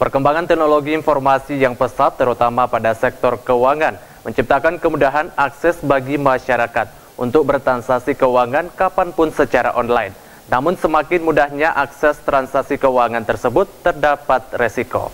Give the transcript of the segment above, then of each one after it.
Perkembangan teknologi informasi yang pesat terutama pada sektor keuangan menciptakan kemudahan akses bagi masyarakat untuk bertransaksi keuangan kapanpun secara online. Namun semakin mudahnya akses transaksi keuangan tersebut terdapat resiko.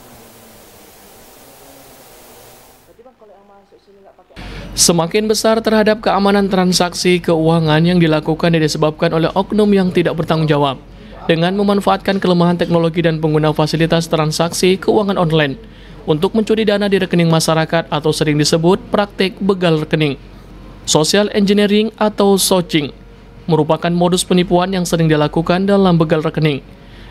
Semakin besar terhadap keamanan transaksi keuangan yang dilakukan yang disebabkan oleh oknum yang tidak bertanggung jawab dengan memanfaatkan kelemahan teknologi dan pengguna fasilitas transaksi keuangan online untuk mencuri dana di rekening masyarakat atau sering disebut praktik begal rekening. Social engineering atau soching merupakan modus penipuan yang sering dilakukan dalam begal rekening,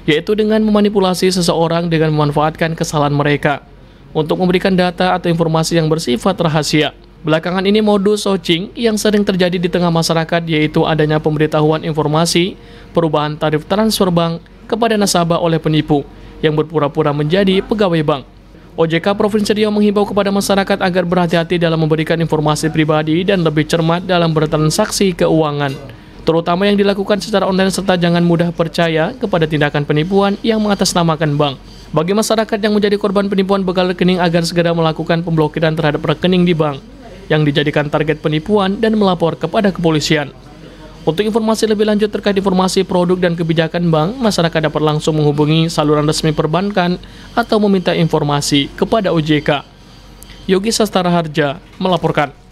yaitu dengan memanipulasi seseorang dengan memanfaatkan kesalahan mereka untuk memberikan data atau informasi yang bersifat rahasia. Belakangan ini modus searching yang sering terjadi di tengah masyarakat yaitu adanya pemberitahuan informasi perubahan tarif transfer bank kepada nasabah oleh penipu yang berpura-pura menjadi pegawai bank. OJK Provinsi Riau menghimbau kepada masyarakat agar berhati-hati dalam memberikan informasi pribadi dan lebih cermat dalam bertransaksi keuangan, terutama yang dilakukan secara online serta jangan mudah percaya kepada tindakan penipuan yang mengatasnamakan bank. Bagi masyarakat yang menjadi korban penipuan bekal rekening agar segera melakukan pemblokiran terhadap rekening di bank yang dijadikan target penipuan dan melapor kepada kepolisian. Untuk informasi lebih lanjut terkait informasi produk dan kebijakan bank, masyarakat dapat langsung menghubungi saluran resmi perbankan atau meminta informasi kepada OJK. Yogi Sastara Harja melaporkan.